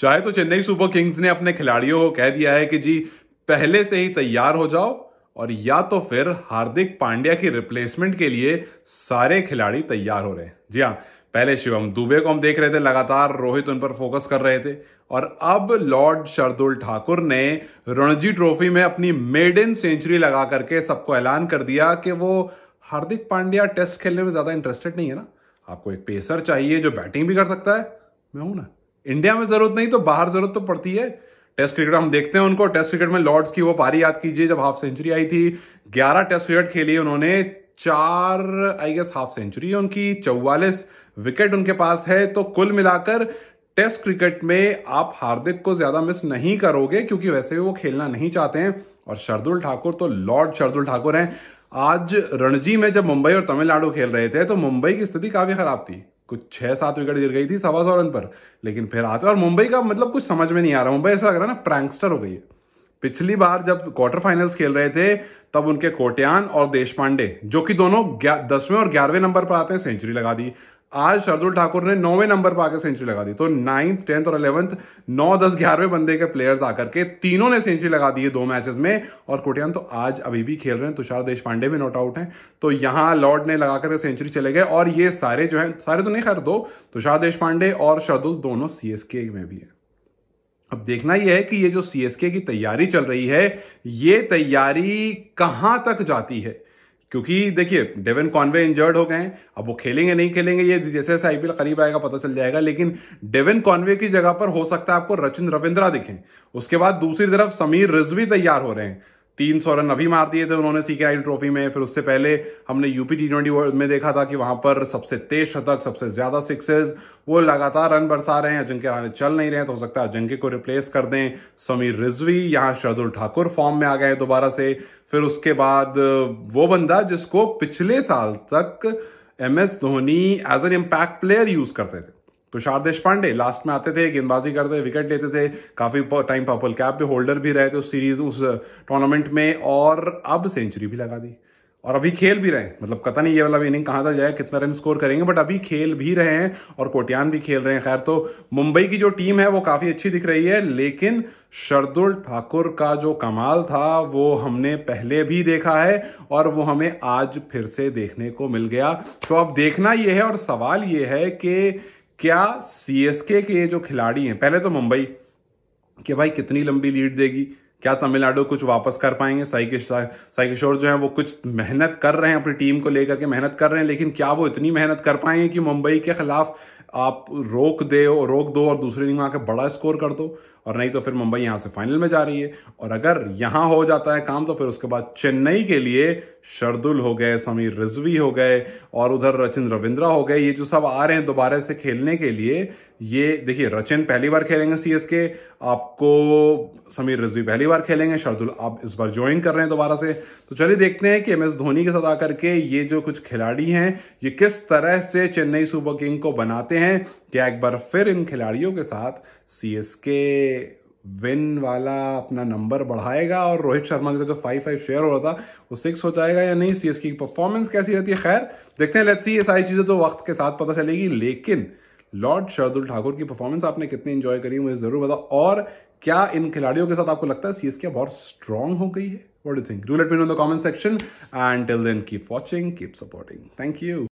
चाहे तो Chennai super Kings ने अपने खिलाड़ियों को कह दिया है कि जी पहले से ही तैयार हो जाओ और या तो फिर हार्दिक पांड्या की रिप्लेसमेंट के लिए सारे खिलाड़ी तैयार हो रहे हैं जी हाँ पहले शिवम दुबे को हम देख रहे थे लगातार रोहित उन पर फोकस कर रहे थे और अब लॉर्ड शरदुल ठाकुर ने रणजी ट्रॉफी में अपनी मेड इन सेंचुरी लगा करके सबको ऐलान कर दिया कि वो हार्दिक पांड्या टेस्ट खेलने में ज़्यादा इंटरेस्टेड नहीं है ना आपको एक पेसर चाहिए जो बैटिंग भी कर सकता है मैं हूं ना इंडिया में जरूरत नहीं तो बाहर जरूरत तो पड़ती है टेस्ट क्रिकेट हम देखते हैं उनको टेस्ट क्रिकेट में लॉर्ड्स की वो पारी याद कीजिए जब हाफ सेंचुरी आई थी ग्यारह टेस्ट क्रिकेट खेली उन्होंने चार आई गेस हाफ सेंचुरी उनकी चौवालीस विकेट उनके पास है तो कुल मिलाकर टेस्ट क्रिकेट में आप हार्दिक को ज्यादा मिस नहीं करोगे क्योंकि वैसे भी वो खेलना नहीं चाहते हैं और शरदुल ठाकुर तो लॉर्ड शरदुल ठाकुर हैं आज रणजी में जब मुंबई और तमिलनाडु खेल रहे थे तो मुंबई की स्थिति काफी खराब थी कुछ छः सात विकेट गिर गई थी सवा सौ रन पर लेकिन फिर आते और मुंबई का मतलब कुछ समझ में नहीं आ रहा मुंबई ऐसा लग रहा है ना प्रैंकस्टर हो गई है पिछली बार जब क्वार्टर फाइनल्स खेल रहे थे तब उनके कोट्यान और देश पांडे जो कि दोनों दसवें और ग्यारहवें नंबर पर आते हैं सेंचुरी लगा दी आज शार्दुल ठाकुर ने नौवे नंबर पर आकर सेंचुरी लगा दी तो नाइन्थ टेंथ और इलेवंथ नौ दस ग्यारहवें बंदे के प्लेयर्स आकर के तीनों ने सेंचुरी लगा दी है दो मैचेस में और कोटियान तो आज अभी भी खेल रहे हैं तुषार देश पांडे भी नॉट आउट हैं तो यहाँ लॉर्ड ने लगा करके सेंचुरी चले गए और ये सारे जो है सारे तो नहीं खैर दो तुषार देश पांडे और शार्दुल दोनों सी में भी है अब देखना यह है कि ये जो सी की तैयारी चल रही है ये तैयारी कहाँ तक जाती है क्योंकि देखिए डेवन कॉन्वे इंजर्ड हो गए अब वो खेलेंगे नहीं खेलेंगे ये जैसे जैसे आईपीएल करीब आएगा पता चल जाएगा लेकिन डेवन कॉनवे की जगह पर हो सकता है आपको रचिन रविंद्रा दिखें उसके बाद दूसरी तरफ समीर रिजवी तैयार हो रहे हैं तीन सौ रन अभी मार दिए थे उन्होंने सी के ट्रॉफी में फिर उससे पहले हमने यूपी टी ट्वेंटी वर्ल्ड में देखा था कि वहां पर सबसे तेज शतक सबसे ज्यादा सिक्सेस वो लगातार रन बरसा रहे हैं अजिंक्य राणे चल नहीं रहे हैं तो हो सकता है अजिंक्य को रिप्लेस कर दें समीर रिजवी यहाँ शरदुल ठाकुर फॉर्म में आ गए दोबारा से फिर उसके बाद वो बंदा जिसको पिछले साल तक M S Dhoni as an impact player use करते थे तुषार देश पांडे लास्ट में आते थे गेंदबाजी करते विकेट लेते थे काफ़ी टाइम पर्पल कैप भी होल्डर भी रहे थे उस सीरीज उस टूर्नामेंट uh, में और अब सेंचुरी भी लगा दी और अभी खेल भी रहे हैं मतलब पता नहीं ये वाला इनिंग कहाँ तक जाए कितना रन स्कोर करेंगे बट अभी खेल भी रहे हैं और कोटियान भी खेल रहे हैं खैर तो मुंबई की जो टीम है वो काफ़ी अच्छी दिख रही है लेकिन शरदुल ठाकुर का जो कमाल था वो हमने पहले भी देखा है और वो हमें आज फिर से देखने को मिल गया तो अब देखना ये है और सवाल ये है कि क्या एस के जो खिलाड़ी हैं पहले तो मुंबई कि भाई कितनी लंबी लीड देगी क्या तमिलनाडु कुछ वापस कर पाएंगे साई किशोर साई किशोर जो है वो कुछ मेहनत कर रहे हैं अपनी टीम को लेकर के मेहनत कर रहे हैं लेकिन क्या वो इतनी मेहनत कर पाएंगे कि मुंबई के खिलाफ आप रोक दे रोक दो और दूसरे इनिंग में आकर बड़ा स्कोर कर दो और नहीं तो फिर मुंबई यहां से फाइनल में जा रही है और अगर यहां हो जाता है काम तो फिर उसके बाद चेन्नई के लिए शरदुल हो गए समीर रिजवी हो गए और उधर रचिन रविंद्रा हो गए ये जो सब आ रहे हैं दोबारा से खेलने के लिए ये देखिए रचिन पहली बार खेलेंगे सी के आपको समीर रिजवी पहली बार खेलेंगे शरदुल आप इस बार ज्वाइन कर रहे हैं दोबारा से तो चलिए देखते हैं कि एम एस धोनी के साथ आकर के ये जो कुछ खिलाड़ी हैं ये किस तरह से चेन्नई सुपर किंग को बनाते हैं क्या एक बार फिर इन खिलाड़ियों के साथ सी एस के विन वाला अपना नंबर बढ़ाएगा और रोहित शर्मा का जो फाइव फाइव शेयर हो रहा था वो सिक्स हो जाएगा या नहीं सी की परफॉर्मेंस कैसी रहती है खैर देखते हैं लेट्स सी ये सारी चीज़ें तो वक्त के साथ पता चलेगी लेकिन लॉर्ड शरदुल ठाकुर की परफॉर्मेंस आपने कितनी इन्जॉय करी मुझे ज़रूर बताओ और क्या इन खिलाड़ियों के साथ आपको लगता है सी बहुत स्ट्रांग हो गई है what do think do let me know the comment section and till then keep watching keep supporting thank you